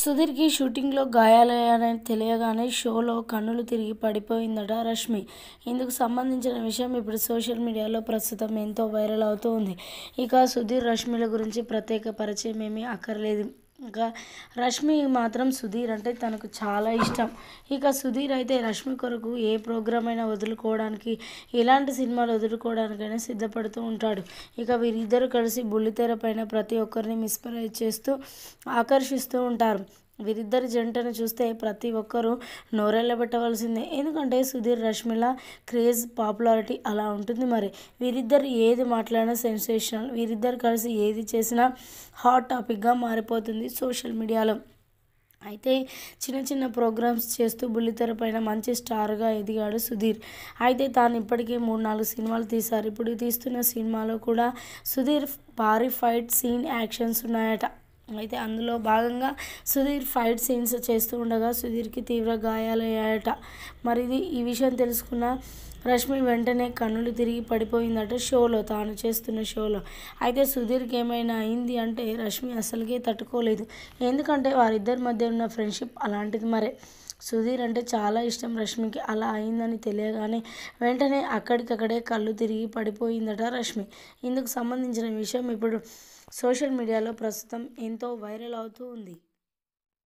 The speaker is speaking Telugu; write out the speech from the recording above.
సుధీర్కి షూటింగ్లో గాయాలయ్యానని తెలియగానే షోలో కన్నులు తిరిగి పడిపోయిందట రష్మి ఇందుకు సంబంధించిన విషయం ఇప్పుడు సోషల్ మీడియాలో ప్రస్తుతం ఎంతో వైరల్ అవుతూ ఉంది ఇక సుధీర్ రష్మిల గురించి ప్రత్యేక పరిచయం ఏమీ అక్కర్లేదు ఇంకా రష్మి మాత్రం సుధీర్ అంటే తనకు చాలా ఇష్టం ఇక సుధీర్ అయితే రష్మి కొరకు ఏ ప్రోగ్రామ్ అయినా వదులుకోవడానికి ఎలాంటి సినిమాలు వదులుకోవడానికైనా సిద్ధపడుతూ ఉంటాడు ఇక వీరిద్దరూ కలిసి బుల్లితెర పైన ప్రతి ఒక్కరిని మిస్పరైజ్ చేస్తూ ఆకర్షిస్తూ ఉంటారు వీరిద్దరి జంటను చూస్తే ప్రతి ఒక్కరూ పెట్టవలసిందే ఎందుకంటే సుధీర్ రష్మిల క్రేజ్ పాపులారిటీ అలా ఉంటుంది మరి వీరిద్దరు ఏది మాట్లాడినా సెన్సేషనల్ వీరిద్దరు కలిసి ఏది చేసినా హాట్ టాపిక్గా మారిపోతుంది సోషల్ మీడియాలో అయితే చిన్న చిన్న ప్రోగ్రామ్స్ చేస్తూ బుల్లితెర పైన మంచి స్టార్గా ఎదిగాడు సుధీర్ అయితే తాను ఇప్పటికే మూడు నాలుగు సినిమాలు తీశారు ఇప్పుడు తీస్తున్న సినిమాలో కూడా సుధీర్ భారీ ఫైట్ సీన్ యాక్షన్స్ ఉన్నాయట అయితే అందులో భాగంగా సుధీర్ ఫైట్ సీన్స్ చేస్తూ ఉండగా సుధీర్కి తీవ్ర గాయాలయ్యాయట ఇది ఈ విషయం తెలుసుకున్న రష్మి వెంటనే కన్నులు తిరిగి పడిపోయిందట షోలో తాను చేస్తున్న షోలో అయితే సుధీర్కి ఏమైనా అయింది అంటే రష్మి అసలుకే తట్టుకోలేదు ఎందుకంటే వారిద్దరి మధ్య ఉన్న ఫ్రెండ్షిప్ అలాంటిది మరే సుధీర్ అంటే చాలా ఇష్టం రష్మికి అలా అయిందని తెలియగానే వెంటనే అక్కడికక్కడే కళ్ళు తిరిగి పడిపోయిందట రష్మి ఇందుకు సంబంధించిన విషయం ఇప్పుడు సోషల్ మీడియాలో ప్రస్తుతం ఎంతో వైరల్ అవుతూ ఉంది